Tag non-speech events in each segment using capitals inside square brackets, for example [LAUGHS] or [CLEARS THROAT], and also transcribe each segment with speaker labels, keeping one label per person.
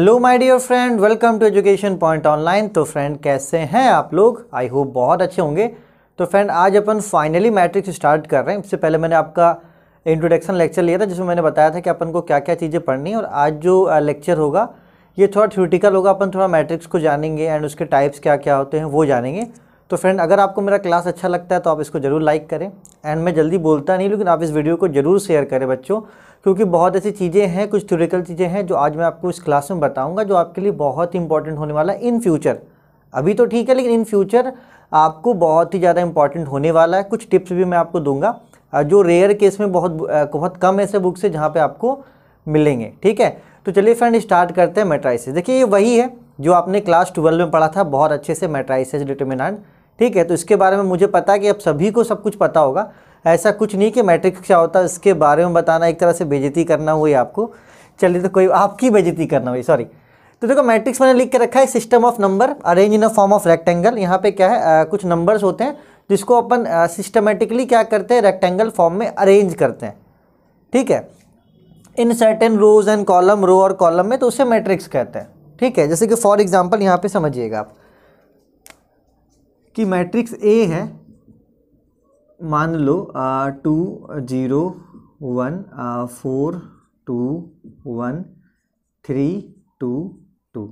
Speaker 1: hello my dear friend welcome to education point online तो friend कैसे हैं आप लोग आई होप बहुत अच्छे होंगे तो फ्रेंड आज अपन फाइनली मैट्रिक्स स्टार्ट कर रहे हैं इससे पहले मैंने आपका इंट्रोडक्शन लेक्चर लिया था जिसमें मैंने बताया था कि अपन को क्या क्या चीज़ें पढ़नी और आज जो लेक्चर होगा ये थोड़ा थ्योरेटिकल होगा अपन थोड़ा मैट्रिक्स को जानेंगे एंड उसके टाइप्स क्या क्या होते हैं वो जानेंगे तो फ्रेंड अगर आपको मेरा क्लास अच्छा लगता है तो आप इसको ज़रूर लाइक करें एंड मैं जल्दी बोलता नहीं लेकिन आप इस वीडियो को ज़रूर शेयर करें बच्चों क्योंकि बहुत ऐसी चीज़ें हैं कुछ थ्योरिकल चीज़ें हैं जो आज मैं आपको इस क्लास में बताऊँगा जो आपके लिए बहुत इंपॉर्टेंट होने वाला है इन फ्यूचर अभी तो ठीक है लेकिन इन फ्यूचर आपको बहुत ही ज़्यादा इंपॉर्टेंट होने वाला है कुछ टिप्स भी मैं आपको दूंगा जो रेयर केस में बहुत बहुत कम ऐसे बुक्स है जहाँ पे आपको मिलेंगे ठीक है तो चलिए फ्रेंड स्टार्ट करते हैं मेट्राइसिस देखिए ये वही है जो आपने क्लास ट्वेल्व में पढ़ा था बहुत अच्छे से मेट्राइसिस डिटर्मिनाट ठीक है तो इसके बारे में मुझे पता है कि अब सभी को सब कुछ पता होगा ऐसा कुछ नहीं कि मैट्रिक्स क्या होता है इसके बारे में बताना एक तरह से बेजती करना हुई आपको चलिए तो कोई आपकी बेजती करना हुई सॉरी तो देखो मैट्रिक्स मैंने लिख के रखा है system of number arrange in a form of rectangle यहाँ पे क्या है आ, कुछ नंबर्स होते हैं जिसको अपन सिस्टमेटिकली क्या करते हैं रेक्टेंगल फॉर्म में अरेंज करते हैं ठीक है in certain rows and column row और कॉलम में तो उसे मैट्रिक्स कहते हैं ठीक है जैसे कि फॉर एग्जाम्पल यहाँ पे समझिएगा आप कि मैट्रिक्स ए है मान लो two zero one four two one three two two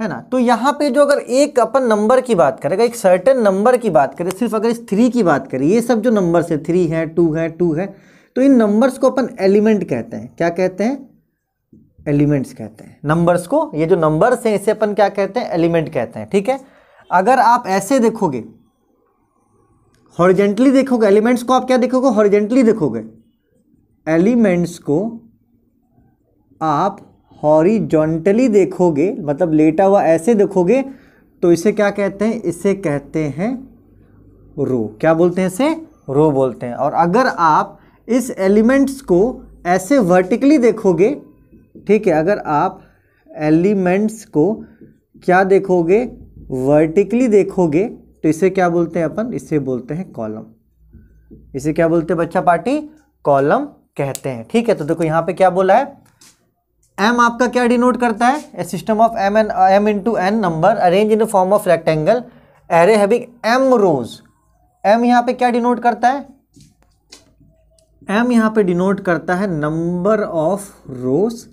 Speaker 1: है ना तो यहाँ पे जो अगर एक अपन नंबर की बात करें अगर एक सर्टेन नंबर की बात करें सिर्फ अगर इस थ्री की बात करें ये सब जो नंबर है थ्री है टू है टू है तो इन नंबर्स को अपन एलिमेंट कहते हैं क्या कहते हैं एलिमेंट्स कहते हैं नंबर्स को ये जो नंबर्स हैं इसे अपन क्या कहते हैं एलिमेंट कहते हैं ठीक है अगर आप ऐसे देखोगे हॉरिजेंटली देखोगे एलिमेंट्स को आप क्या देखोगे हॉरिजेंटली देखोगे एलिमेंट्स को आप हॉरिजॉन्टली देखोगे मतलब लेटा हुआ ऐसे देखोगे तो इसे क्या कहते हैं इसे कहते हैं रो क्या बोलते हैं इसे रो बोलते हैं और अगर आप इस एलिमेंट्स को ऐसे वर्टिकली देखोगे ठीक है अगर आप एलिमेंट्स को क्या देखोगे वर्टिकली देखोगे तो इसे क्या बोलते हैं अपन इसे बोलते हैं कॉलम इसे क्या बोलते हैं बच्चा पार्टी कॉलम कहते हैं ठीक है तो देखो यहां पे क्या बोला है एम आपका क्या डिनोट करता है a system of M N M into N number arrange in the form of rectangle array having M rows M यहां पे क्या डिनोट करता है एम यहां पे डिनोट करता है नंबर ऑफ रोज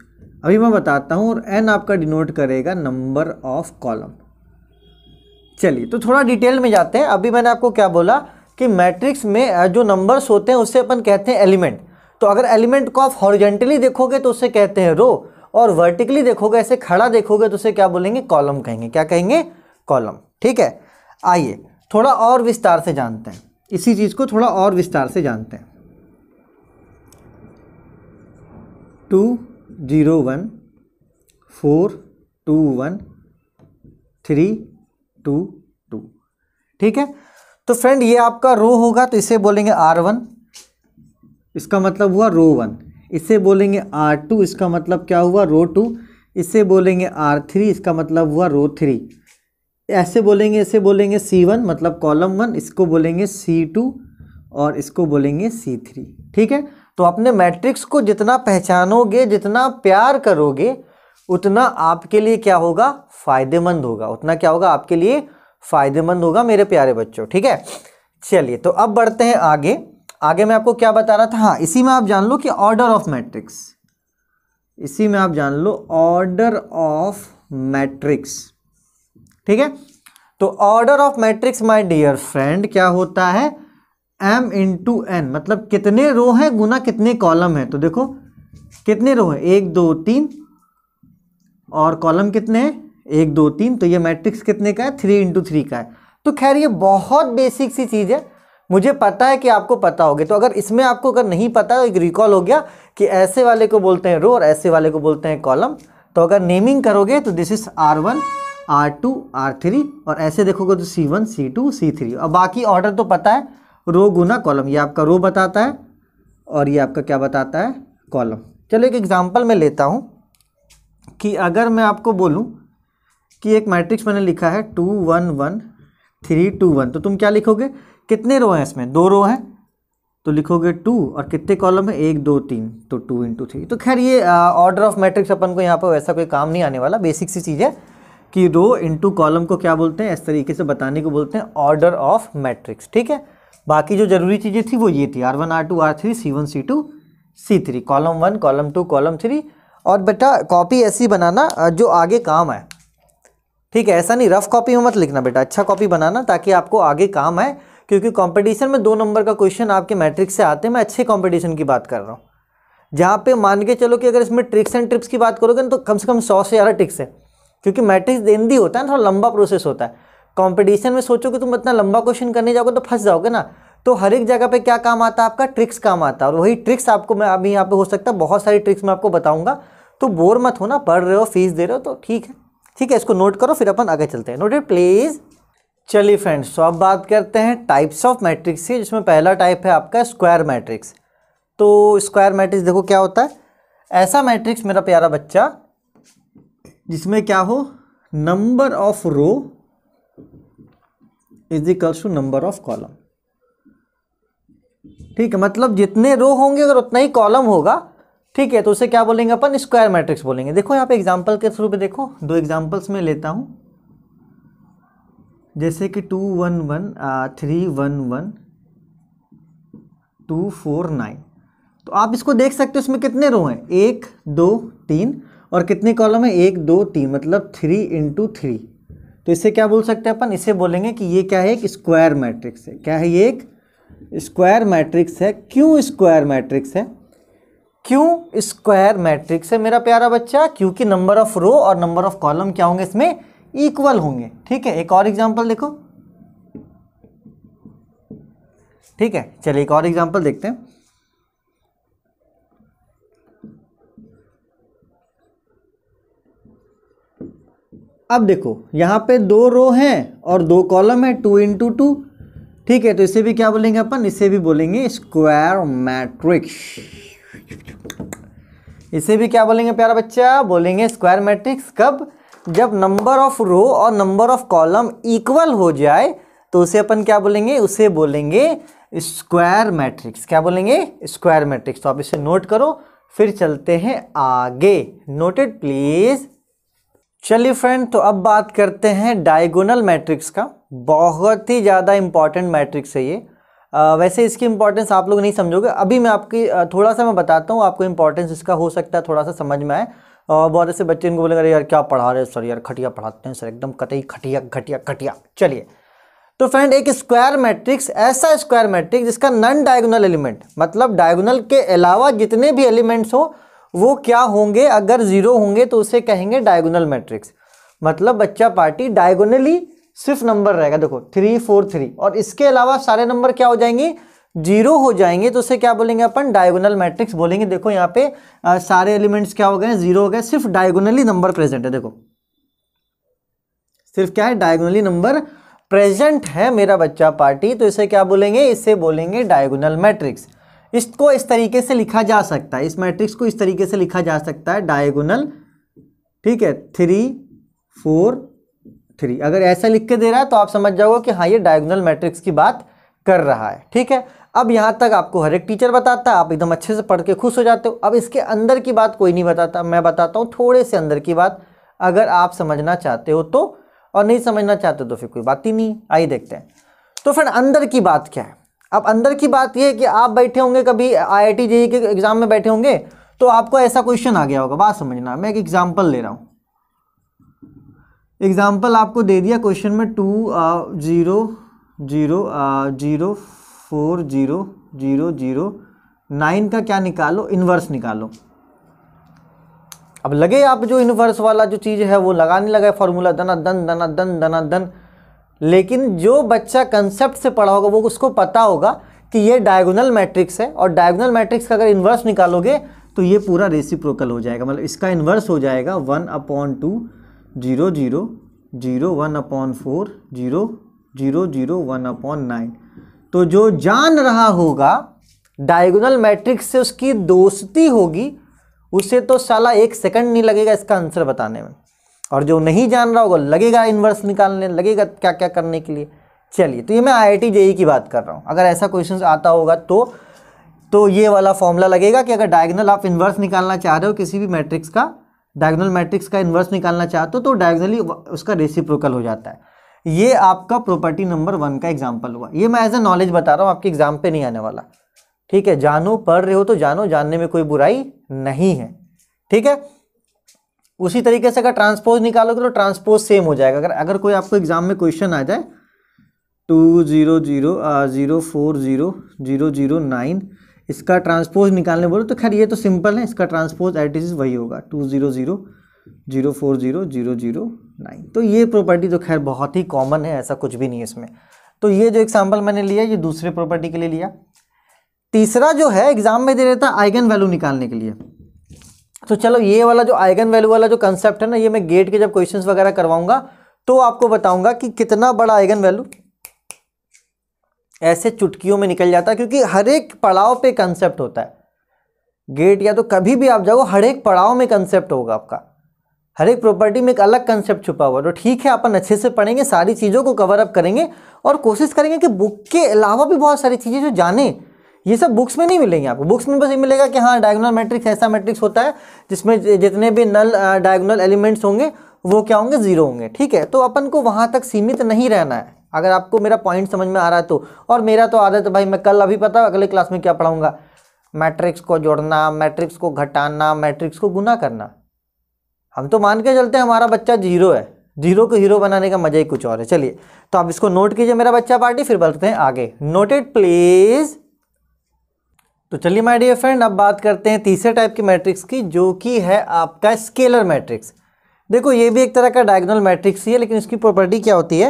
Speaker 1: अभी मैं बताता हूं और एन आपका डिनोट करेगा नंबर ऑफ कॉलम चलिए तो थोड़ा डिटेल में जाते हैं अभी मैंने आपको क्या बोला कि मैट्रिक्स में जो नंबर्स होते हैं उससे अपन कहते हैं एलिमेंट तो अगर एलिमेंट को आप हॉरिजेंटली देखोगे तो उसे कहते हैं रो और वर्टिकली देखोगे ऐसे खड़ा देखोगे तो उसे क्या बोलेंगे कॉलम कहेंगे क्या कहेंगे कॉलम ठीक है आइए थोड़ा और विस्तार से जानते हैं इसी चीज़ को थोड़ा और विस्तार से जानते हैं two zero one four two one three two two ठीक है तो फ्रेंड ये आपका रो होगा तो इसे बोलेंगे आर वन इसका मतलब हुआ रो वन इसे बोलेंगे आर टू इसका मतलब क्या हुआ रो टू इसे बोलेंगे आर थ्री इसका मतलब हुआ रो थ्री ऐसे बोलेंगे ऐसे बोलेंगे सी वन मतलब कॉलम वन इसको बोलेंगे सी टू और इसको बोलेंगे सी थ्री ठीक है तो अपने मैट्रिक्स को जितना पहचानोगे जितना प्यार करोगे उतना आपके लिए क्या होगा फायदेमंद होगा उतना क्या होगा आपके लिए फायदेमंद होगा मेरे प्यारे बच्चों ठीक है चलिए तो अब बढ़ते हैं आगे आगे मैं आपको क्या बता रहा था हाँ इसी में आप जान लो कि ऑर्डर ऑफ मैट्रिक्स इसी में आप जान लो ऑर्डर ऑफ मैट्रिक्स ठीक है तो order of matrix my dear friend क्या होता है एम इंटू एन मतलब कितने रो हैं गुना कितने कॉलम है तो देखो कितने रो हैं एक दो तीन और कॉलम कितने हैं एक दो तीन तो ये मैट्रिक्स कितने का है थ्री इंटू थ्री का है तो खैर ये बहुत बेसिक सी चीज़ है मुझे पता है कि आपको पता होगा तो अगर इसमें आपको अगर नहीं पता तो एक रिकॉल हो गया कि ऐसे वाले को बोलते हैं रो और ऐसे वाले को बोलते हैं कॉलम तो अगर नेमिंग करोगे तो this is R one R two R three और ऐसे देखोगे तो C one C two C three और बाकी ऑर्डर तो पता है रो गुना कॉलम ये आपका रो बताता है और ये आपका क्या बताता है कॉलम चलो एक एग्जाम्पल मैं लेता हूँ कि अगर मैं आपको बोलूँ कि एक मैट्रिक्स मैंने लिखा है two one one three two one तो तुम क्या लिखोगे कितने रो हैं इसमें दो रो हैं तो लिखोगे टू और कितने कॉलम है एक दो तीन तो टू इंटू थ्री तो खैर ये ऑर्डर ऑफ मैट्रिक्स अपन को यहाँ पर वैसा कोई काम नहीं आने वाला बेसिक सी चीज़ है कि रो इंटू कॉलम को क्या बोलते हैं इस तरीके से बताने को बोलते हैं ऑर्डर ऑफ मैट्रिक्स ठीक है बाकी जो जरूरी चीज़ें थी वो ये थी R one R two R three C one C two C three column one column two column three और बेटा कॉपी ऐसी बनाना जो आगे काम है ठीक है ऐसा नहीं रफ कॉपी में मत लिखना बेटा अच्छा कॉपी बनाना ताकि आपको आगे काम है क्योंकि कंपटीशन में दो नंबर का क्वेश्चन आपके मैट्रिक्स से आते हैं मैं अच्छे कंपटीशन की बात कर रहा हूँ जहाँ पे मान के चलो कि अगर इसमें ट्रिक्स एंड ट्रिप्स की बात करोगे ना तो कम से कम सौ से ज़्यादा ट्रिक्स है क्योंकि मैट्रिक्स देंदी होता है ना थोड़ा लंबा प्रोसेस होता है कंपटीशन में सोचो कि तुम इतना लंबा क्वेश्चन करने जाओगे तो फंस जाओगे ना तो हर एक जगह पे क्या काम आता है आपका ट्रिक्स काम आता है और वही ट्रिक्स आपको मैं अभी यहाँ पे हो सकता है बहुत सारी ट्रिक्स मैं आपको बताऊंगा तो बोर मत होना पढ़ रहे हो फीस दे रहे हो तो ठीक है ठीक है इसको नोट करो फिर अपन आगे चलते हैं नोटेड प्लीज़ चलिए फ्रेंड्स तो अब बात करते हैं टाइप्स ऑफ मैट्रिक्स की जिसमें पहला टाइप है आपका स्क्वायर मैट्रिक्स तो स्क्वायर मैट्रिक्स देखो क्या होता है ऐसा मैट्रिक्स मेरा प्यारा बच्चा जिसमें क्या हो number of row is equals to number of column ठीक है मतलब जितने रो होंगे अगर उतना ही कॉलम होगा ठीक है तो उसे क्या बोलेंगे अपन स्क्वायर मैट्रिक्स बोलेंगे देखो यहाँ पे एग्जाम्पल के थ्रू पे देखो दो एग्जाम्पल्स में लेता हूँ जैसे कि two one one three one one two four nine तो आप इसको देख सकते हो इसमें कितने रो हैं एक दो तीन और कितने कॉलम है एक दो तीन मतलब थ्री इंटू थ्री तो इसे क्या बोल सकते हैं अपन इसे बोलेंगे कि ये क्या है एक स्क्वायर मैट्रिक्स है क्या है ये एक स्क्वायर मैट्रिक्स है क्यों स्क्वायर मैट्रिक्स है क्यों स्क्वायर मैट्रिक्स है मेरा प्यारा बच्चा क्योंकि नंबर ऑफ रो और नंबर ऑफ कॉलम क्या होंगे इसमें इक्वल होंगे ठीक है एक और एग्जांपल देखो ठीक है चलिए एक और एग्जांपल देखते हैं अब देखो यहां पे दो रो हैं और दो कॉलम है टू इंटू टू ठीक है तो इसे भी क्या बोलेंगे अपन इसे भी बोलेंगे स्क्वायर मैट्रिक्स इसे भी क्या बोलेंगे प्यारा बच्चा बोलेंगे स्क्वायर मैट्रिक्स कब जब नंबर ऑफ रो और नंबर ऑफ कॉलम इक्वल हो जाए तो उसे अपन क्या बोलेंगे उसे बोलेंगे स्क्वायर मैट्रिक्स क्या बोलेंगे स्क्वायर मैट्रिक्स तो आप इसे नोट करो फिर चलते हैं आगे नोटेड प्लीज़ चलिए फ्रेंड तो अब बात करते हैं डायगोनल मैट्रिक्स का बहुत ही ज़्यादा इम्पॉर्टेंट मैट्रिक्स है ये आ, वैसे इसकी इंपॉर्टेंस आप लोग नहीं समझोगे अभी मैं आपकी थोड़ा सा मैं बताता हूँ आपको इंपॉर्टेंस इसका हो सकता है थोड़ा सा समझ में आए और बहुत ऐसे बच्चे इनको बोलेंगे यार क्या पढ़ा रहे सर यार खटिया पढ़ाते हैं सर एकदम कतई खटिया घटिया घटिया चलिए तो फ्रेंड एक स्क्वायर मैट्रिक्स ऐसा स्क्वायर मैट्रिक्स जिसका नॉन डायगोनल एलिमेंट मतलब डायगोनल के अलावा जितने भी एलिमेंट्स हो वो क्या होंगे अगर ज़ीरो होंगे तो उसे कहेंगे डायगोनल मैट्रिक्स मतलब बच्चा पार्टी डायगोनली सिर्फ नंबर रहेगा देखो थ्री फोर थ्री और इसके अलावा सारे नंबर क्या हो जाएंगे जीरो हो जाएंगे तो उसे क्या बोलेंगे अपन डायगोनल मैट्रिक्स बोलेंगे देखो यहाँ पे आ, सारे एलिमेंट्स क्या हो गए जीरो हो गए सिर्फ डायगोनली नंबर प्रेजेंट है देखो सिर्फ क्या है डायगोनली नंबर प्रेजेंट है मेरा बच्चा पार्टी तो इसे क्या बोलेंगे इसे बोलेंगे डायगोनल मैट्रिक्स इसको इस तरीके से लिखा जा सकता है इस मैट्रिक्स को इस तरीके से लिखा जा सकता है डायगोनल ठीक है थ्री फोर थ्री अगर ऐसा लिख के दे रहा है तो आप समझ जाओगे कि हाँ ये डायगोनल मैट्रिक्स की बात कर रहा है ठीक है अब यहाँ तक आपको हर एक टीचर बताता है आप एकदम अच्छे से पढ़ के खुश हो जाते हो अब इसके अंदर की बात कोई नहीं बताता मैं बताता हूँ थोड़े से अंदर की बात अगर आप समझना चाहते हो तो और नहीं समझना चाहते तो फिर कोई बात ही नहीं आइए देखते हैं तो फिर अंदर की बात क्या है अब अंदर की बात यह है कि आप बैठे होंगे कभी आई आई e के एग्ज़ाम में बैठे होंगे तो आपको ऐसा क्वेश्चन आ गया होगा बात समझना मैं एक एग्ज़ाम्पल ले रहा हूँ एग्ज़ाम्पल आपको दे दिया क्वेश्चन में two zero zero zero four zero zero zero nine का क्या निकालो इन्वर्स निकालो अब लगे आप जो इन्वर्स वाला जो चीज़ है वो लगाने लगा फॉर्मूला दना दन दना दन दना दन, दन, दन लेकिन जो बच्चा कंसेप्ट से पढ़ा होगा वो उसको पता होगा कि ये डायगोनल मैट्रिक्स है और डायगोनल मैट्रिक्स का अगर इन्वर्स निकालोगे तो ये पूरा रेसिप्रोकल हो जाएगा मतलब इसका इन्वर्स हो जाएगा one upon two zero zero zero one upon four zero zero zero one upon nine तो जो जान रहा होगा डायगोनल मैट्रिक्स से उसकी दोस्ती होगी उसे तो साला एक सेकंड नहीं लगेगा इसका आंसर बताने में और जो नहीं जान रहा होगा लगेगा इन्वर्स निकालने लगेगा क्या क्या करने के लिए चलिए तो ये मैं आई आई e की बात कर रहा हूँ अगर ऐसा क्वेश्चन आता होगा तो तो ये वाला फॉर्मूला लगेगा कि अगर डायगनल आप इन्वर्स निकालना चाह रहे हो किसी भी मैट्रिक्स का डायगनल मैट्रिक्स का इन्वर्स निकालना चाहते हो तो डायगनली उसका रेसिप्रोकल हो जाता है ये आपका प्रॉपर्टी नंबर वन का एग्जाम्पल हुआ ये मैं एज ए नॉलेज बता रहा हूँ आपके एग्जाम पे नहीं आने वाला ठीक है जानो पढ़ रहे हो तो जानो जानने में कोई बुराई नहीं है ठीक है उसी तरीके से अगर ट्रांसपोज निकालोगे तो ट्रांसपोज सेम हो जाएगा अगर अगर कोई आपको एग्जाम में क्वेश्चन आ जाए two zero zero zero four zero zero zero nine इसका ट्रांसपोज निकालने बोलो तो खैर ये तो सिंपल है इसका ट्रांसपोज एट इज वही होगा two zero zero zero four zero zero zero nine तो ये प्रॉपर्टी तो खैर बहुत ही कॉमन है ऐसा कुछ भी नहीं है इसमें तो ये जो एग्जाम्पल मैंने लिया ये दूसरे प्रॉपर्टी के लिए लिया तीसरा जो है एग्जाम में दे रहा था आइगन वैल्यू निकालने के लिए तो चलो ये वाला जो आइगन वैल्यू वाला जो कंसेप्ट है ना ये मैं गेट के जब क्वेश्चन वगैरह करवाऊंगा तो आपको बताऊंगा कि कितना बड़ा आइगन वैल्यू ऐसे चुटकियों में निकल जाता है क्योंकि हर एक पड़ाव पे कंसेप्ट होता है गेट या तो कभी भी आप जाओ हर एक पड़ाव में कंसेप्ट होगा आपका हर एक प्रॉपर्टी में एक अलग कंसेप्ट छुपा हुआ तो ठीक है अपन अच्छे से पढ़ेंगे सारी चीज़ों को कवर अप करेंगे और कोशिश करेंगे कि बुक के अलावा भी बहुत सारी चीज़ें जो जाने ये सब बुक्स में नहीं मिलेंगे आपको बुक्स में बस ये मिलेगा कि हाँ डायगोनल मैट्रिक्स ऐसा मैट्रिक्स होता है जिसमें जितने भी नल डायगोनल एलिमेंट्स होंगे वो क्या होंगे ज़ीरो होंगे ठीक है तो अपन को वहाँ तक सीमित नहीं रहना है अगर आपको मेरा पॉइंट समझ में आ रहा है तो और मेरा तो आदत भाई मैं कल अभी पता अगले क्लास में क्या पढ़ाऊँगा मैट्रिक्स को जोड़ना मैट्रिक्स को घटाना मैट्रिक्स को गुना करना हम तो मान के चलते हैं हमारा बच्चा जीरो है जीरो को हीरो बनाने का मजा ही कुछ और है चलिए तो आप इसको नोट कीजिए मेरा बच्चा पार्टी फिर बढ़ते हैं आगे नोटेड प्लीज़ तो चलिए माय डियर फ्रेंड अब बात करते हैं तीसरे टाइप की मैट्रिक्स की जो कि है आपका स्केलर मैट्रिक्स देखो ये भी एक तरह का डायगोनल मैट्रिक्स ही है लेकिन इसकी प्रॉपर्टी क्या होती है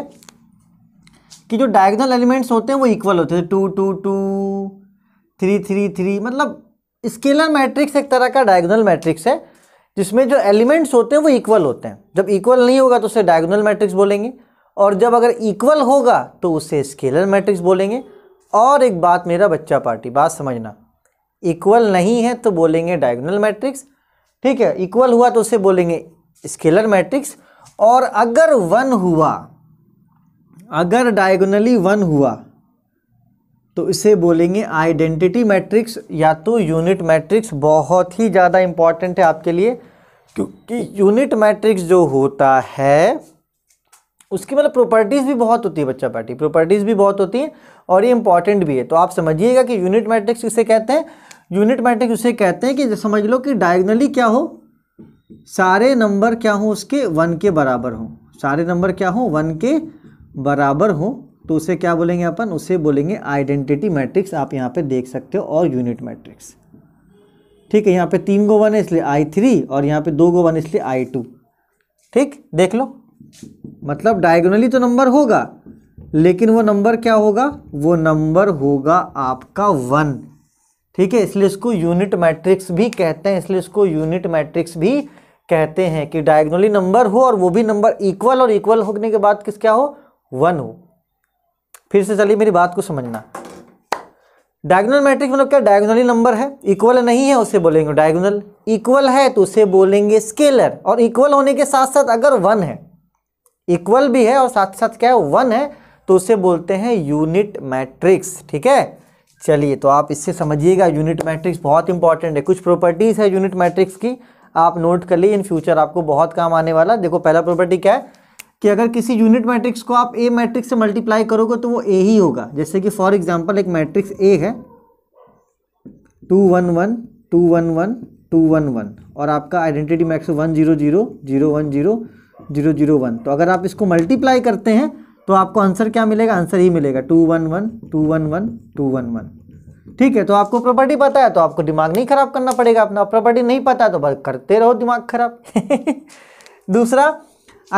Speaker 1: कि जो डायगोनल एलिमेंट्स होते हैं वो इक्वल होते हैं two two two three three three मतलब स्केलर मैट्रिक्स एक तरह का डायगोनल मैट्रिक्स है जिसमें जो एलिमेंट्स होते हैं वो इक्वल होते हैं जब इक्वल नहीं होगा तो उसे डायगोनल मैट्रिक्स बोलेंगे और जब अगर इक्वल होगा तो उसे स्केलर मैट्रिक्स बोलेंगे और एक बात मेरा बच्चा पार्टी बात समझना इक्वल नहीं है तो बोलेंगे डायगोनल मैट्रिक्स ठीक है इक्वल हुआ तो उसे बोलेंगे स्केलर मैट्रिक्स और अगर वन हुआ अगर डायगोनली वन हुआ तो इसे बोलेंगे आइडेंटिटी मैट्रिक्स या तो यूनिट मैट्रिक्स बहुत ही ज़्यादा इम्पॉर्टेंट है आपके लिए क्योंकि यूनिट मैट्रिक्स जो होता है उसकी मतलब प्रॉपर्टीज़ भी बहुत होती है बच्चा पार्टी प्रॉपर्टीज़ भी बहुत होती हैं और ये इंपॉर्टेंट भी है तो आप समझिएगा कि यूनिट मैट्रिक्स किसे कहते हैं यूनिट मैट्रिक्स उसे कहते हैं कि समझ लो कि डायगनली क्या हो सारे नंबर क्या हो उसके वन के बराबर हो सारे नंबर क्या हो वन के बराबर हो तो उसे क्या बोलेंगे अपन उसे बोलेंगे आइडेंटिटी मैट्रिक्स आप यहाँ पे देख सकते हो और यूनिट मैट्रिक्स ठीक है यहाँ पे तीन गो वन है इसलिए आई थ्री और यहाँ पे दो गो वन इसलिए आई टू ठीक देख लो मतलब डायगोनली तो नंबर होगा लेकिन वो नंबर क्या होगा वो नंबर होगा आपका वन ठीक है इसलिए इसको यूनिट मैट्रिक्स भी कहते हैं इसलिए इसको यूनिट मैट्रिक्स भी कहते हैं कि डायग्नोली नंबर हो और वो भी नंबर इक्वल और इक्वल होने के बाद किस क्या हो वन हो फिर से चलिए मेरी बात को समझना डायगोनल मैट्रिक्स मतलब क्या डायगोनली नंबर है इक्वल नहीं है उसे बोलेंगे डायगोनल इक्वल है तो उसे बोलेंगे स्केलर और इक्वल होने के साथ साथ अगर वन है इक्वल भी है और साथ साथ क्या है वन है तो उसे बोलते हैं यूनिट मैट्रिक्स ठीक है चलिए तो आप इससे समझिएगा यूनिट मैट्रिक्स बहुत इंपॉर्टेंट है कुछ प्रॉपर्टीज़ है यूनिट मैट्रिक्स की आप नोट कर लिए इन फ्यूचर आपको बहुत काम आने वाला देखो पहला प्रॉपर्टी क्या है कि अगर किसी यूनिट मैट्रिक्स को आप ए मैट्रिक्स से मल्टीप्लाई करोगे तो वो ए ही होगा जैसे कि फॉर एग्जाम्पल एक मैट्रिक्स ए है two one one two one one two one one और आपका identity max one zero zero zero one zero zero zero one तो अगर आप इसको मल्टीप्लाई करते हैं तो आपको आंसर क्या मिलेगा आंसर ही मिलेगा two one one two one one two one one ठीक है तो आपको प्रॉपर्टी पता है तो आपको दिमाग नहीं खराब करना पड़ेगा अपना प्रॉपर्टी नहीं पता तो बस करते रहो दिमाग खराब [LAUGHS] दूसरा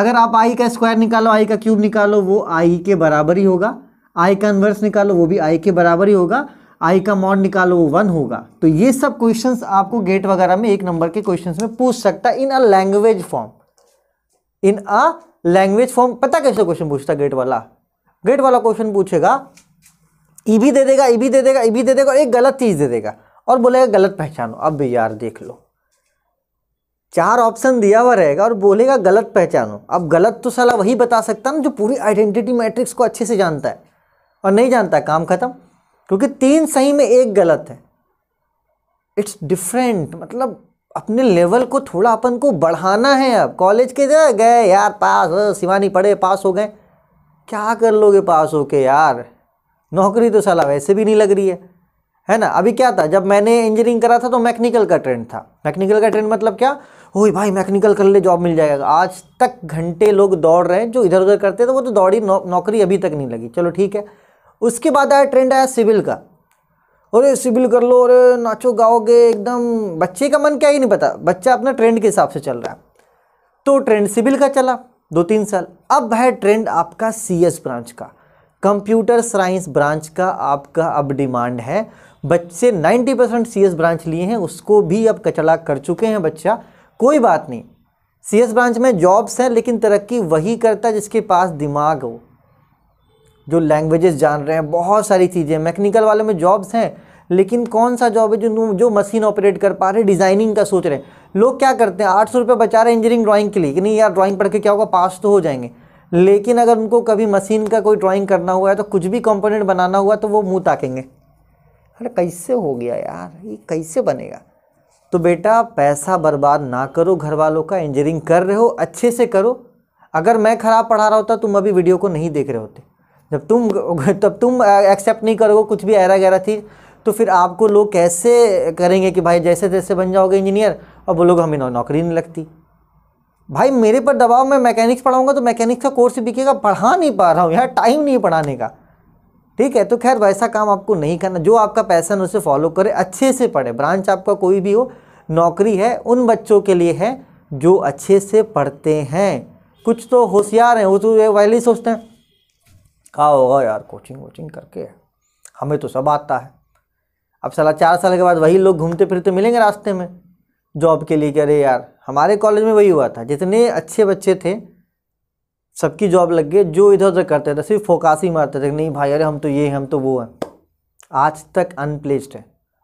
Speaker 1: अगर आप आई का स्क्वायर निकालो आई का क्यूब निकालो वो आई के बराबर ही होगा आई का इन्वर्स निकालो वो भी आई के बराबर ही होगा आई का मॉड निकालो वो वन होगा तो ये सब क्वेश्चंस आपको गेट वगैरह में एक नंबर के क्वेश्चंस में पूछ सकता है in a language form in a language form पता कैसे क्वेश्चन पूछता गेट वाला गेट वाला क्वेश्चन पूछेगा ई e भी दे देगा ई e भी दे देगा ई e भी दे देगा और एक गलत चीज़ दे देगा और बोलेगा गलत पहचानो अब भी यार देख लो चार ऑप्शन दिया हुआ रहेगा और बोलेगा गलत पहचानो अब गलत तो साला वही बता सकता ना जो पूरी आइडेंटिटी मैट्रिक्स को अच्छे से जानता है और नहीं जानता काम खत्म क्योंकि तीन सही में एक गलत है इट्स डिफरेंट मतलब अपने लेवल को थोड़ा अपन को बढ़ाना है अब कॉलेज के जगह गए यार पास शिवानी पढ़े पास हो गए क्या कर लोगे पास हो के यार नौकरी तो साला वैसे भी नहीं लग रही है है ना अभी क्या था जब मैंने इंजीनियरिंग करा था तो मैकेनिकल का ट्रेंड था मैकेनिकल का ट्रेंड मतलब क्या ओह भाई मैकेनिकल कर ले जॉब मिल जाएगा आज तक घंटे लोग दौड़ रहे हैं जो इधर उधर करते थे वो तो दौड़ी नौ, नौकरी अभी तक नहीं लगी चलो ठीक है उसके बाद आया ट्रेंड आया सिविल का अरे सिविल कर लो अरे नाचो गाओगे एकदम बच्चे का मन क्या ही नहीं पता बच्चा अपना ट्रेंड के हिसाब से चल रहा है तो ट्रेंड सिविल का चला दो तीन साल अब है ट्रेंड आपका सी ब्रांच का कंप्यूटर साइंस ब्रांच का आपका अब डिमांड है बच्चे 90 परसेंट सी ब्रांच लिए हैं उसको भी अब कचड़ा कर चुके हैं बच्चा कोई बात नहीं सी ब्रांच में जॉब्स हैं लेकिन तरक्की वही करता है जिसके पास दिमाग हो जो लैंग्वेजेस जान रहे हैं बहुत सारी चीज़ें मैकेनिकल वाले में जॉब्स हैं लेकिन कौन सा जॉब है जो जो मशीन ऑपरेट कर पा रहे हैं डिज़ाइनिंग का सोच रहे हैं लोग क्या करते हैं आठ सौ रुपये बचा रहे हैं इंजीनियरिंग ड्राइंग के लिए कि नहीं यार ड्राइंग पढ़ के क्या होगा पास तो हो जाएंगे लेकिन अगर उनको कभी मशीन का कोई ड्राइंग करना हुआ है तो कुछ भी कंपोनेंट बनाना हुआ तो वो मुँह ताकेंगे अरे कैसे हो गया यार ये कैसे बनेगा तो बेटा पैसा बर्बाद ना करो घर वालों का इंजीनियरिंग कर रहे हो अच्छे से करो अगर मैं ख़राब पढ़ा रहा होता तुम अभी वीडियो को नहीं देख रहे होते जब तुम [LAUGHS] तब तुम एक्सेप्ट नहीं करोगे कुछ भी ऐरा गहरा चीज़ तो फिर आपको लोग कैसे करेंगे कि भाई जैसे जैसे बन जाओगे इंजीनियर और वो लोग हमें नौकरी नहीं लगती भाई मेरे पर दबाव मैं मैकेनिक्स पढ़ाऊंगा तो मैकेनिक्स का कोर्स बिकेगा पढ़ा नहीं पा रहा हूँ यार टाइम नहीं पढ़ाने का ठीक है तो खैर वैसा काम आपको नहीं करना जो आपका पैसन उसे फॉलो करे अच्छे से पढ़े ब्रांच आपका कोई भी हो नौकरी है उन बच्चों के लिए है जो अच्छे से पढ़ते हैं कुछ तो होशियार हैं वो तो वैली सोचते हैं कहा होगा यार कोचिंग वोचिंग करके हमें तो सब आता है अब साला चार साल के बाद वही लोग घूमते फिरते मिलेंगे रास्ते में जॉब के लिए कि अरे यार हमारे कॉलेज में वही हुआ था जितने अच्छे बच्चे थे सबकी जॉब लग गई जो इधर उधर करते थे सिर्फ फोकास ही मारते थे नहीं भाई अरे हम तो ये हैं हम तो वो हैं आज तक अनप्लेस्ड है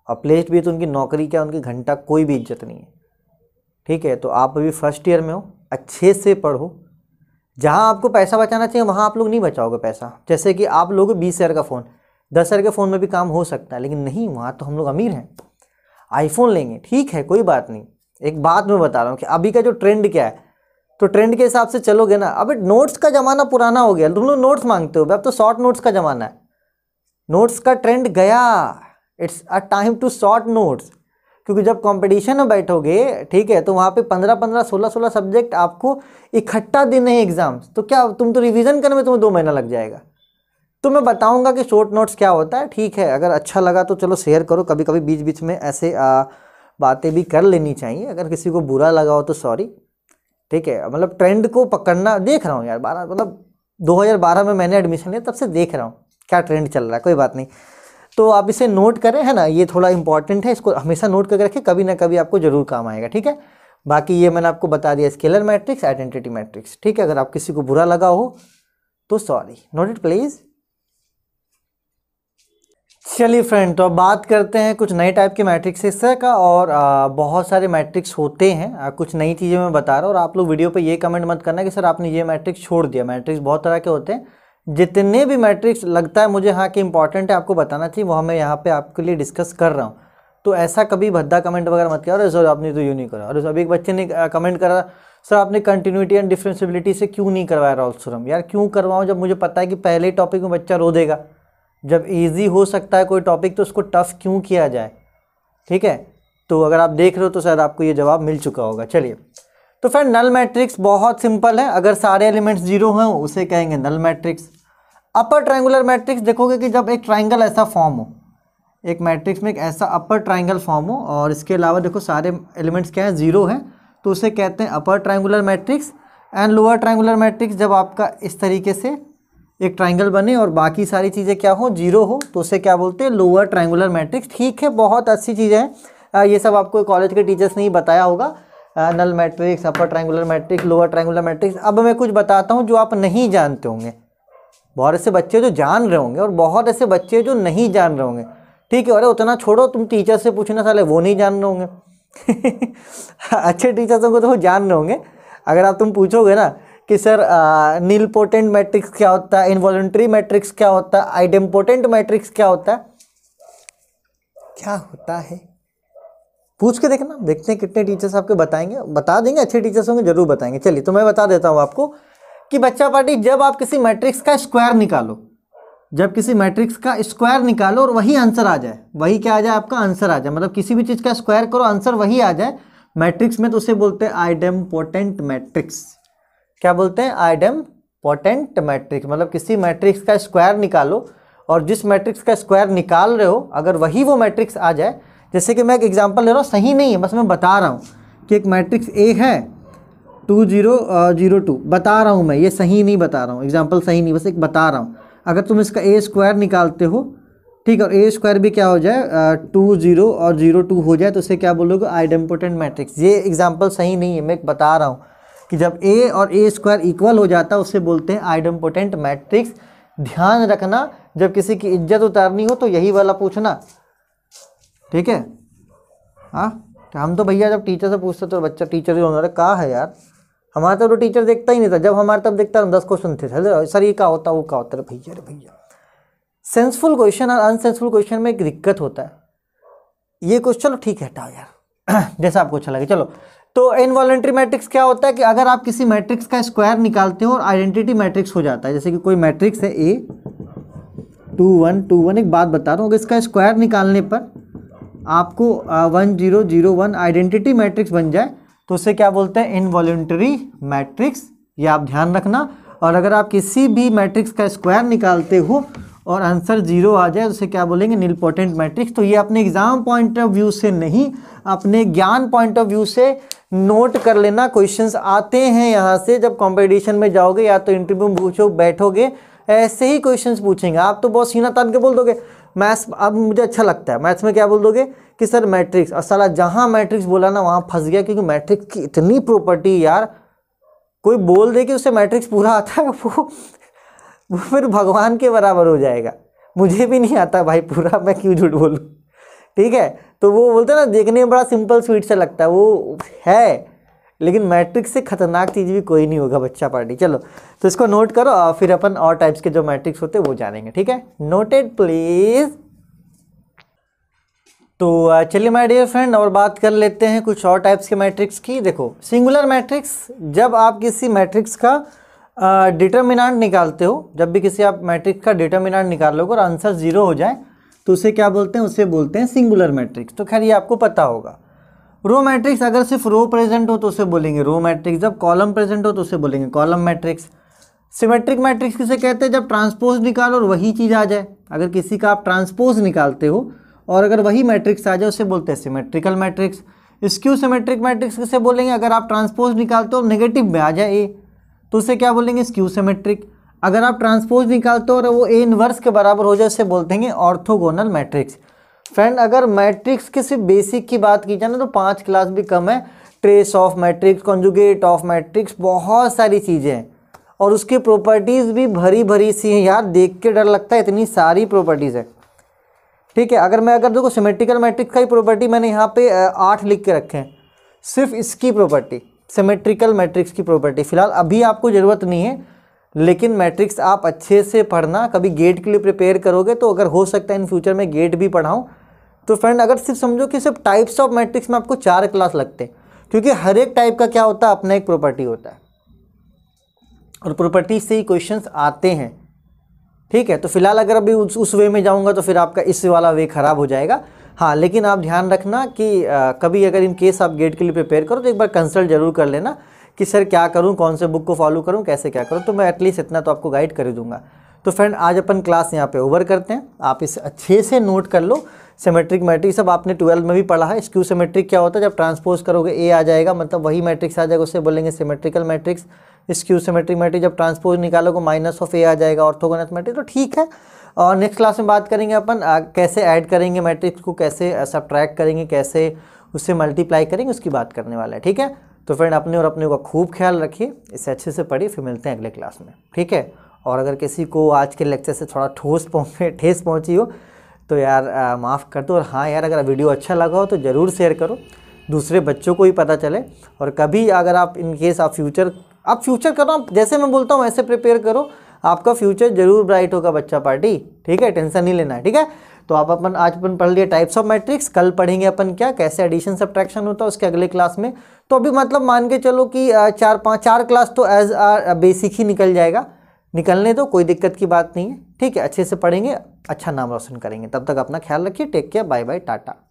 Speaker 1: और प्लेस्ड भी तो उनकी नौकरी क्या उनकी घंटा कोई भी इज्जत नहीं है ठीक है तो आप अभी फर्स्ट ईयर में हो अच्छे से पढ़ो जहाँ आपको पैसा बचाना चाहिए वहाँ आप लोग नहीं बचाओगे पैसा जैसे कि आप लोग बीस हज़ार का फ़ोन दस हज़ार के फ़ोन में भी काम हो सकता है लेकिन नहीं वहाँ तो हम लोग अमीर हैं आईफोन लेंगे ठीक है कोई बात नहीं एक बात मैं बता रहा हूँ कि अभी का जो ट्रेंड क्या है तो ट्रेंड के हिसाब से चलोगे ना अब नोट्स का ज़माना पुराना हो गया तुम लोग नोट्स मांगते हो अब तो शॉर्ट नोट्स का ज़माना है नोट्स का ट्रेंड गया it's a time to short notes क्योंकि जब कंपटीशन में बैठोगे ठीक है तो वहाँ पे पंद्रह पंद्रह सोलह सोलह सब्जेक्ट आपको इकट्ठा देने हैं एग्जाम्स तो क्या तुम तो रिवीजन करने में तुम्हें दो महीना लग जाएगा तो मैं बताऊँगा कि शॉर्ट नोट्स क्या होता है ठीक है अगर अच्छा लगा तो चलो शेयर करो कभी कभी बीच बीच में ऐसे बातें भी कर लेनी चाहिए अगर किसी को बुरा लगा हो तो सॉरी ठीक है मतलब ट्रेंड को पकड़ना देख रहा हूँ यार बारह मतलब 2012 में मैंने एडमिशन लिया तब से देख रहा हूँ क्या ट्रेंड चल रहा है कोई बात नहीं तो आप इसे नोट करें है ना ये थोड़ा इंपॉर्टेंट है इसको हमेशा नोट करके रखें कभी ना कभी आपको जरूर काम आएगा ठीक है बाकी ये मैंने आपको बता दिया स्केलर मैट्रिक्स आइडेंटिटी मैट्रिक्स ठीक है अगर आप किसी को बुरा लगा हो तो सॉरी नोट इट प्लीज़ चलिए फ्रेंड तो अब बात करते हैं कुछ नए टाइप के तरह का और आ, बहुत सारे मैट्रिक्स होते हैं आ, कुछ नई चीज़ें मैं बता रहा हूँ और आप लोग वीडियो पे ये कमेंट मत करना कि सर आपने ये मैट्रिक्स छोड़ दिया मैट्रिक्स बहुत तरह के होते हैं जितने भी मैट्रिक्स लगता है मुझे हाँ कि इंपॉर्टेंट है आपको बताना चाहिए वो हमें यहाँ पे आपके लिए डिस्कस कर रहा हूँ तो ऐसा कभी भद्दा कमेंट वगैरह मत किया अरे सर आपने तो यू नहीं करा और अभी एक बच्चे ने कमेंट करा सर आपने कंटिन्यूटी एंड डिफ्रेंसिबिलिटी से क्यों नहीं करवाया राहुल सुरम यार क्यों करवाऊँ जब मुझे पता है कि पहले टॉपिक में बच्चा रो देगा जब ईजी हो सकता है कोई टॉपिक तो उसको टफ़ क्यों किया जाए ठीक है तो अगर आप देख रहे हो तो शायद आपको ये जवाब मिल चुका होगा चलिए तो फिर नल मैट्रिक्स बहुत सिंपल है अगर सारे एलिमेंट्स जीरो हैं उसे कहेंगे null matrix upper triangular matrix देखोगे कि जब एक ट्राइंगल ऐसा फॉर्म हो एक मैट्रिक्स में एक ऐसा अपर ट्राइंगल फॉर्म हो और इसके अलावा देखो सारे एलिमेंट्स क्या हैं जीरो हैं तो उसे कहते हैं upper triangular matrix and lower triangular matrix जब आपका इस तरीके से एक ट्राइंगल बने और बाकी सारी चीज़ें क्या हो जीरो हो तो उसे क्या बोलते हैं लोअर ट्राइंगुलर मैट्रिक्स ठीक है बहुत अच्छी चीज़ें हैं ये सब आपको कॉलेज के टीचर्स ने ही बताया होगा null matrix upper triangular matrix lower triangular matrix अब मैं कुछ बताता हूँ जो आप नहीं जानते होंगे बहुत ऐसे बच्चे जो जान रहे होंगे और बहुत ऐसे बच्चे जो नहीं जान रहे होंगे ठीक है अरे उतना छोड़ो तुम टीचर से पूछना साले वो नहीं जान रहे होंगे [LAUGHS] अच्छे टीचर्स होंगे तो वो जान रहे होंगे अगर आप तुम पूछोगे ना कि सर नील पोटेंट मैट्रिक्स क्या होता है इनवॉलेंट्री मैट्रिक्स क्या होता है आइडेम्पोटेंट मैट्रिक्स क्या होता है क्या होता है पूछ के देखना देखते हैं कितने टीचर्स आपके बताएंगे बता देंगे अच्छे टीचर्स होंगे जरूर बताएंगे चलिए तो मैं बता देता हूँ आपको कि बच्चा पार्टी जब आप किसी मैट्रिक्स का स्क्वायर निकालो जब किसी मैट्रिक्स का स्क्वायर निकालो और वही आंसर आ जाए वही क्या आ जाए आपका आंसर आ जाए मतलब किसी भी चीज़ का स्क्वायर करो आंसर वही आ जाए मैट्रिक्स में तो उसे बोलते हैं आइडम पोटेंट मैट्रिक्स क्या बोलते हैं आइडम पोटेंट मैट्रिक्स मतलब किसी मैट्रिक्स का स्क्वायर निकालो और जिस मैट्रिक्स का स्क्वायर निकाल रहे हो अगर वही वो मैट्रिक्स आ जाए जैसे कि मैं एक एग्जांपल ले रहा हूँ सही नहीं है बस मैं बता रहा हूँ कि एक मैट्रिक्स ए है टू जीरो जीरो टू बता रहा हूँ मैं ये सही नहीं बता रहा हूँ एग्जाम्पल सही नहीं बस एक बता रहा हूँ अगर तुम इसका ए स्क्वायर निकालते हो ठीक और ए स्क्वायर भी क्या हो जाए टू जीरो और जीरो टू हो जाए तो उसे क्या बोलोगे आइडेम्पोटेंट मैट्रिक्स ये एग्जाम्पल सही नहीं है मैं एक बता रहा हूँ कि जब ए और ए स्क्वायर इक्वल हो जाता है उसे बोलते हैं आइडेम्पोटेंट मैट्रिक्स ध्यान रखना जब किसी की इज्जत उतारनी हो तो यही वाला पूछना ठीक है हाँ तो हम तो भैया जब टीचर से पूछते तो बच्चा टीचर ही होना कहा है यार हमारा तो, तो टीचर देखता ही नहीं था जब हमारे तब देखता हम दस क्वेश्चन थे सर सर ये का होता वो का होता है भैया अरे भैया सेंसफुल क्वेश्चन और अनसेंसफुल क्वेश्चन में एक दिक्कत होता है ये क्वेश्चन चलो ठीक है हटाओ यार [CLEARS THROAT] जैसा आपको अच्छा लगे चलो तो इनवॉलेंट्री मैट्रिक्स क्या होता है कि अगर आप किसी मैट्रिक्स का स्क्वायर निकालते हो और आइडेंटिटी मैट्रिक्स हो जाता है जैसे कि कोई मैट्रिक्स है A two one two one एक बात बता रहा हूँ अगर इसका स्क्वायर निकालने पर आपको one zero zero one identity matrix बन जाए तो उसे क्या बोलते हैं इनवॉल्ट्री मैट्रिक्स ये आप ध्यान रखना और अगर आप किसी भी मैट्रिक्स का स्क्वायर निकालते हो और आंसर जीरो आ जाए उसे क्या बोलेंगे निलपोटेंट मैट्रिक्स तो ये अपने एग्ज़ाम पॉइंट ऑफ व्यू से नहीं अपने ज्ञान पॉइंट ऑफ व्यू से नोट कर लेना क्वेश्चंस आते हैं यहाँ से जब कंपटीशन में जाओगे या तो इंटरव्यू में पूछो बैठोगे ऐसे ही क्वेश्चंस पूछेंगे आप तो बहुत सीना तान के बोल दोगे मैथ्स अब मुझे अच्छा लगता है मैथ्स में क्या बोल दोगे कि सर मैट्रिक्स और सला जहाँ मैट्रिक्स बोला ना वहाँ फंस गया क्योंकि मैट्रिक्स की इतनी प्रॉपर्टी यार कोई बोल दे कि उसे मैट्रिक्स पूरा आता है वो वो फिर भगवान के बराबर हो जाएगा मुझे भी नहीं आता भाई पूरा मैं क्यों झूठ बोलूँ ठीक है तो वो बोलते हैं ना देखने में बड़ा सिंपल स्वीट से लगता है वो है लेकिन मैट्रिक्स से खतरनाक चीज़ भी कोई नहीं होगा बच्चा पार्टी चलो तो इसको नोट करो और फिर अपन और टाइप्स के जो मैट्रिक्स होते हैं वो जानेंगे ठीक है नोटेड प्लीज़ तो चलिए माय डियर फ्रेंड और बात कर लेते हैं कुछ और टाइप्स के मैट्रिक्स की देखो सिंगुलर मैट्रिक्स जब आप किसी मैट्रिक्स का डिटर्मिनाट निकालते हो जब भी किसी आप मैट्रिक्स का डिटर्मिनाट निकालोगे और आंसर ज़ीरो हो जाए तो उसे क्या बोलते हैं उसे बोलते हैं सिंगुलर मैट्रिक्स तो खैर ये आपको पता होगा रो मैट्रिक्स अगर सिर्फ रो प्रेजेंट हो तो उसे बोलेंगे रो मैट्रिक्स जब कॉलम प्रेजेंट हो तो उसे बोलेंगे कॉलम मैट्रिक्स सिमेट्रिक मैट्रिक्स किसे कहते हैं जब ट्रांसपोज निकालो और वही चीज़ आ जाए अगर किसी का आप ट्रांसपोज निकालते हो और अगर वही मैट्रिक्स आ जाए उसे बोलते हैं symmetrical matrix skew symmetric matrix किसे बोलेंगे अगर आप ट्रांसपोज निकालते हो नेगेटिव में आ जाए ए तो उसे क्या बोलेंगे स्क्यू सिमेट्रिक अगर आप ट्रांसपोज निकालते हो और वो ए इनवर्स के बराबर हो जाए उसे बोलते हैं ऑर्थोगोनल मैट्रिक्स फ्रेंड अगर मैट्रिक्स के सिर्फ बेसिक की बात की जाए ना तो पाँच क्लास भी कम है trace of matrix conjugate of matrix बहुत सारी चीज़ें हैं और उसकी प्रॉपर्टीज़ भी भरी भरी सी हैं यार देख के डर लगता है इतनी सारी प्रॉपर्टीज़ है ठीक है अगर मैं अगर देखो सिमेट्रिकल मैट्रिक्स का ही प्रॉपर्टी मैंने यहाँ पे आठ लिख के रखे हैं सिर्फ इसकी प्रॉपर्टी सिमेट्रिकल मैट्रिक्स की प्रॉपर्टी फ़िलहाल अभी आपको ज़रूरत नहीं है लेकिन मैट्रिक्स आप अच्छे से पढ़ना कभी गेट के लिए प्रिपेयर करोगे तो अगर हो सकता है इन फ्यूचर में गेट भी पढ़ाऊँ तो फ्रेंड अगर सिर्फ समझो कि सिर्फ टाइप्स ऑफ मैट्रिक्स में आपको चार क्लास लगते हैं क्योंकि हर एक टाइप का क्या होता है अपना एक प्रॉपर्टी होता है और प्रॉपर्टी से ही क्वेश्चंस आते हैं ठीक है तो फिलहाल अगर अभी उस उस वे में जाऊंगा तो फिर आपका इस वाला वे ख़राब हो जाएगा हाँ लेकिन आप ध्यान रखना कि आ, कभी अगर इन केस आप गेट के लिए प्रिपेयर करो तो एक बार कंसल्ट जरूर कर लेना कि सर क्या करूँ कौन से बुक को फॉलो करूँ कैसे क्या करूँ तो मैं एटलीस्ट इतना तो आपको गाइड कर दूंगा तो फ्रेंड आज अपन क्लास यहाँ पे ओवर करते हैं आप इसे अच्छे से नोट कर लो सिमेट्रिक मैट्रिक्स सब आपने ट्वेल्थ में भी पढ़ा है स्क्यू सिमेट्रिक क्या होता है जब ट्रांसपोज करोगे ए आ जाएगा मतलब वही मैट्रिक्स आ जाएगा उससे बोलेंगे symmetrical matrix skew symmetric matrix जब ट्रांसपोज निकालोगे माइनस ऑफ ए आ जाएगा ऑर्थोगोनल मैट्रिक्स तो ठीक है और नेक्स्ट क्लास में बात करेंगे अपन कैसे ऐड करेंगे मैट्रिक्स को कैसे सब्ट्रैक्ट करेंगे कैसे उससे मल्टीप्लाई करेंगे उसकी बात करने वाला है ठीक है तो फ्रेंड अपने और अपने का खूब ख्याल रखिए इसे अच्छे से पढ़िए फिर मिलते हैं अगले क्लास में ठीक है और अगर किसी को आज के लेक्चर से थोड़ा ठोस पहुँचे ठेस पहुँची हो तो यार माफ़ कर दो और हाँ यार अगर वीडियो अच्छा लगा हो तो ज़रूर शेयर करो दूसरे बच्चों को भी पता चले और कभी अगर आप इन केस आप फ्यूचर आप फ्यूचर करो जैसे मैं बोलता हूँ वैसे प्रिपेयर करो आपका फ्यूचर जरूर ब्राइट होगा बच्चा पार्टी ठीक है टेंशन नहीं लेना है ठीक है तो आप अपन आज अपन पढ़ लिए टाइप्स ऑफ मैट्रिक्स कल पढ़ेंगे अपन क्या कैसे एडिशन सब्ट्रैक्शन होता है उसके अगले क्लास में तो अभी मतलब मान के चलो कि चार पाँच चार क्लास तो एज बेसिक ही निकल जाएगा निकलने दो कोई दिक्कत की बात नहीं है ठीक है अच्छे से पढ़ेंगे अच्छा नाम रोशन करेंगे तब तक अपना ख्याल रखिए take care bye bye Tata